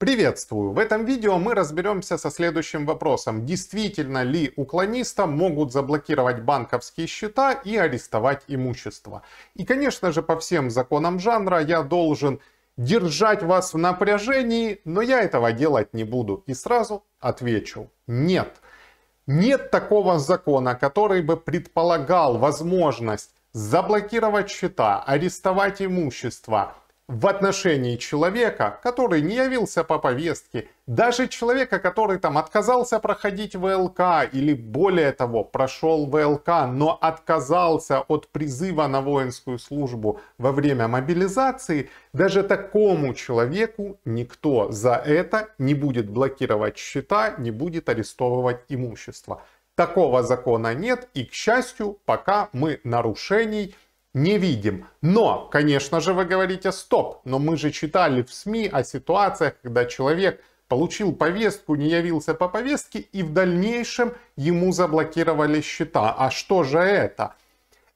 Приветствую! В этом видео мы разберемся со следующим вопросом. Действительно ли уклониста могут заблокировать банковские счета и арестовать имущество? И, конечно же, по всем законам жанра я должен держать вас в напряжении, но я этого делать не буду. И сразу отвечу – нет. Нет такого закона, который бы предполагал возможность заблокировать счета, арестовать имущество – в отношении человека, который не явился по повестке, даже человека, который там отказался проходить ВЛК или более того, прошел ВЛК, но отказался от призыва на воинскую службу во время мобилизации, даже такому человеку никто за это не будет блокировать счета, не будет арестовывать имущество. Такого закона нет и, к счастью, пока мы нарушений не видим. Но, конечно же, вы говорите, стоп, но мы же читали в СМИ о ситуациях, когда человек получил повестку, не явился по повестке, и в дальнейшем ему заблокировали счета. А что же это?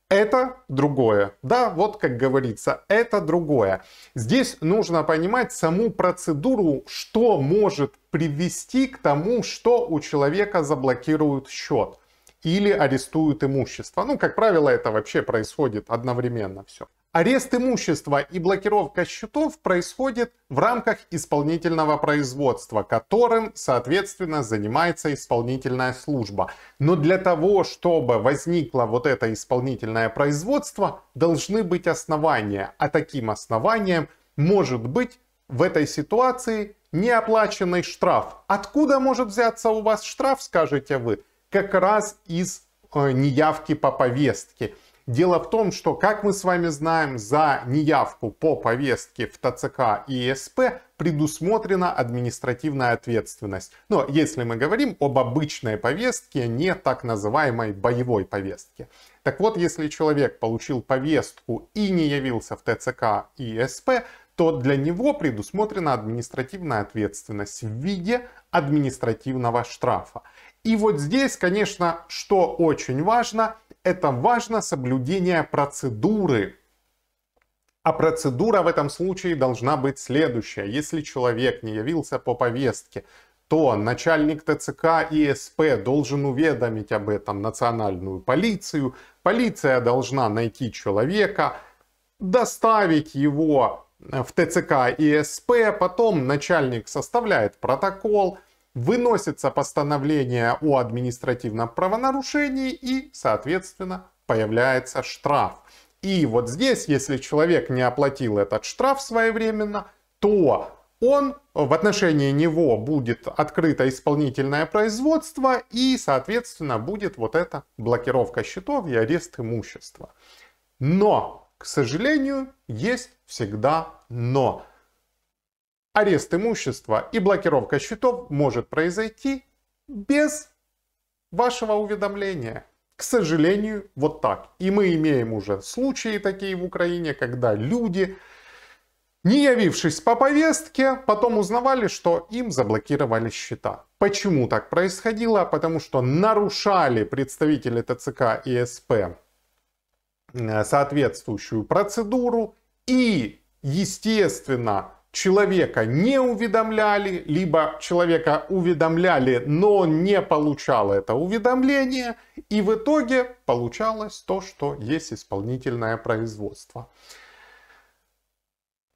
Это другое. Да, вот как говорится, это другое. Здесь нужно понимать саму процедуру, что может привести к тому, что у человека заблокируют счет или арестуют имущество. Ну, как правило, это вообще происходит одновременно все. Арест имущества и блокировка счетов происходит в рамках исполнительного производства, которым, соответственно, занимается исполнительная служба. Но для того, чтобы возникло вот это исполнительное производство, должны быть основания. А таким основанием может быть в этой ситуации неоплаченный штраф. Откуда может взяться у вас штраф, скажете вы? как раз из э, неявки по повестке. Дело в том, что, как мы с вами знаем, за неявку по повестке в ТЦК и СП предусмотрена административная ответственность. Но если мы говорим об обычной повестке, не так называемой боевой повестке. Так вот, если человек получил повестку и не явился в ТЦК и СП, то для него предусмотрена административная ответственность в виде административного штрафа. И вот здесь, конечно, что очень важно, это важно соблюдение процедуры. А процедура в этом случае должна быть следующая. Если человек не явился по повестке, то начальник ТЦК и СП должен уведомить об этом национальную полицию. Полиция должна найти человека, доставить его э, в ТЦК и СП, потом начальник составляет протокол – выносится постановление о административном правонарушении и, соответственно, появляется штраф. И вот здесь, если человек не оплатил этот штраф своевременно, то он, в отношении него будет открыто исполнительное производство и, соответственно, будет вот эта блокировка счетов и арест имущества. Но, к сожалению, есть всегда но арест имущества и блокировка счетов может произойти без вашего уведомления. К сожалению, вот так. И мы имеем уже случаи такие в Украине, когда люди, не явившись по повестке, потом узнавали, что им заблокировали счета. Почему так происходило? Потому что нарушали представители ТЦК и СП э, соответствующую процедуру и, естественно, человека не уведомляли, либо человека уведомляли, но не получал это уведомление, и в итоге получалось то, что есть исполнительное производство.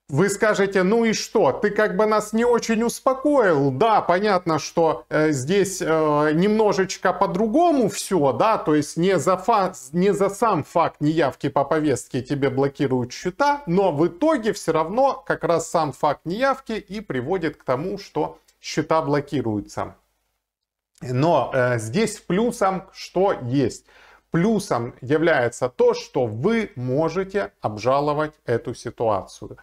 Вы скажете, ну и что, ты как бы нас не очень успокоил, да, понятно, что э, здесь э, немножечко по-другому все, да, то есть не за, фа- не за сам факт неявки по повестке тебе блокируют счета, но в итоге все равно как раз сам факт неявки и приводит к тому, что счета блокируются. Но э, здесь плюсом что есть? Плюсом является то, что вы можете обжаловать эту ситуацию.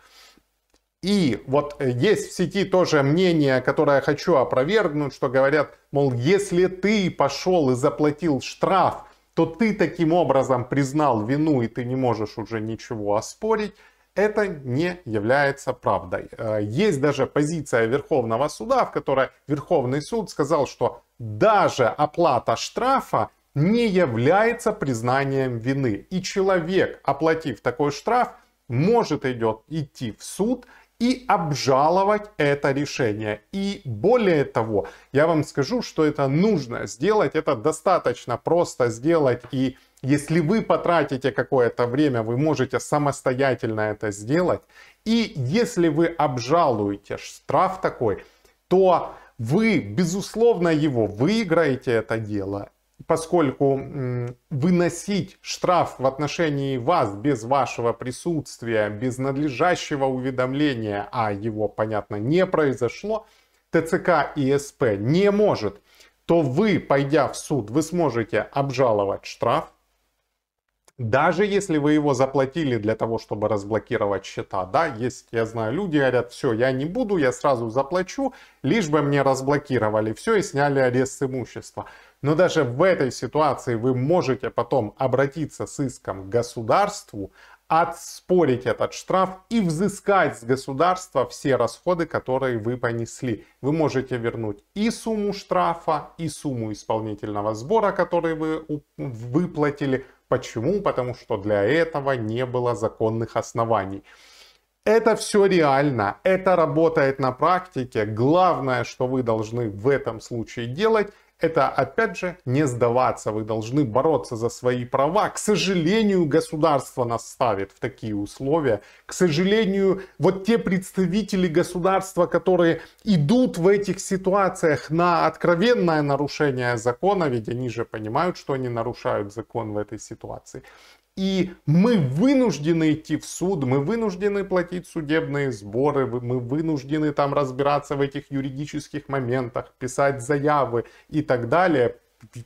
И вот э, есть в сети тоже мнение, которое я хочу опровергнуть, что говорят, мол, если ты пошел и заплатил штраф, то ты таким образом признал вину и ты не можешь уже ничего оспорить. Это не является правдой. Э, есть даже позиция Верховного суда, в которой Верховный суд сказал, что даже оплата штрафа не является признанием вины. И человек, оплатив такой штраф, может идет идти в суд – и обжаловать это решение. И более того, я вам скажу, что это нужно сделать. Это достаточно просто сделать. И если вы потратите какое-то время, вы можете самостоятельно это сделать. И если вы обжалуете штраф такой, то вы, безусловно, его выиграете это дело поскольку выносить штраф в отношении вас без вашего присутствия, без надлежащего уведомления, а его, понятно, не произошло, ТЦК и СП не может, то вы, пойдя в суд, вы сможете обжаловать штраф, даже если вы его заплатили для того, чтобы разблокировать счета, да, есть, я знаю, люди говорят, все, я не буду, я сразу заплачу, лишь бы мне разблокировали все и сняли арест с имущества. Но даже в этой ситуации вы можете потом обратиться с иском к государству, отспорить этот штраф и взыскать с государства все расходы, которые вы понесли. Вы можете вернуть и сумму штрафа, и сумму исполнительного сбора, который вы выплатили. Почему? Потому что для этого не было законных оснований. Это все реально, это работает на практике. Главное, что вы должны в этом случае делать, это опять же не сдаваться. Вы должны бороться за свои права. К сожалению, государство нас ставит в такие условия. К сожалению, вот те представители государства, которые идут в этих ситуациях на откровенное нарушение закона, ведь они же понимают, что они нарушают закон в этой ситуации, и мы вынуждены идти в суд, мы вынуждены платить судебные сборы, мы вынуждены там разбираться в этих юридических моментах, писать заявы и так далее,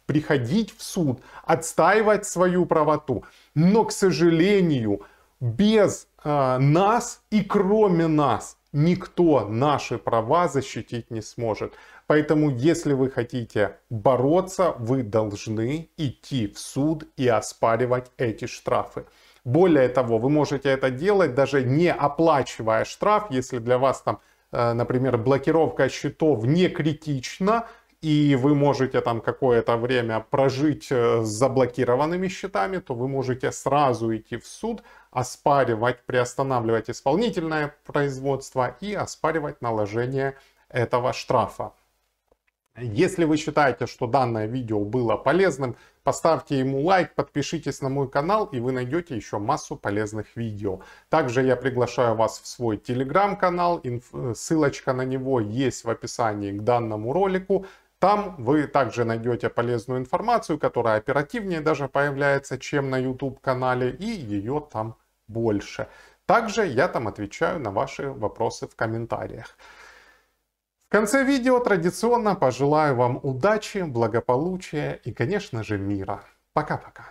приходить в суд, отстаивать свою правоту. Но, к сожалению, без э, нас и кроме нас никто наши права защитить не сможет. Поэтому, если вы хотите бороться, вы должны идти в суд и оспаривать эти штрафы. Более того, вы можете это делать, даже не оплачивая штраф, если для вас там, э, например, блокировка счетов не критична, и вы можете там какое-то время прожить э, с заблокированными счетами, то вы можете сразу идти в суд, оспаривать, приостанавливать исполнительное производство и оспаривать наложение этого штрафа. Если вы считаете, что данное видео было полезным, поставьте ему лайк, подпишитесь на мой канал и вы найдете еще массу полезных видео. Также я приглашаю вас в свой телеграм-канал, э, ссылочка на него есть в описании к данному ролику. Там вы также найдете полезную информацию, которая оперативнее даже появляется, чем на YouTube-канале, и ее там больше. Также я там отвечаю на ваши вопросы в комментариях. В конце видео традиционно пожелаю вам удачи, благополучия и, конечно же, мира. Пока-пока.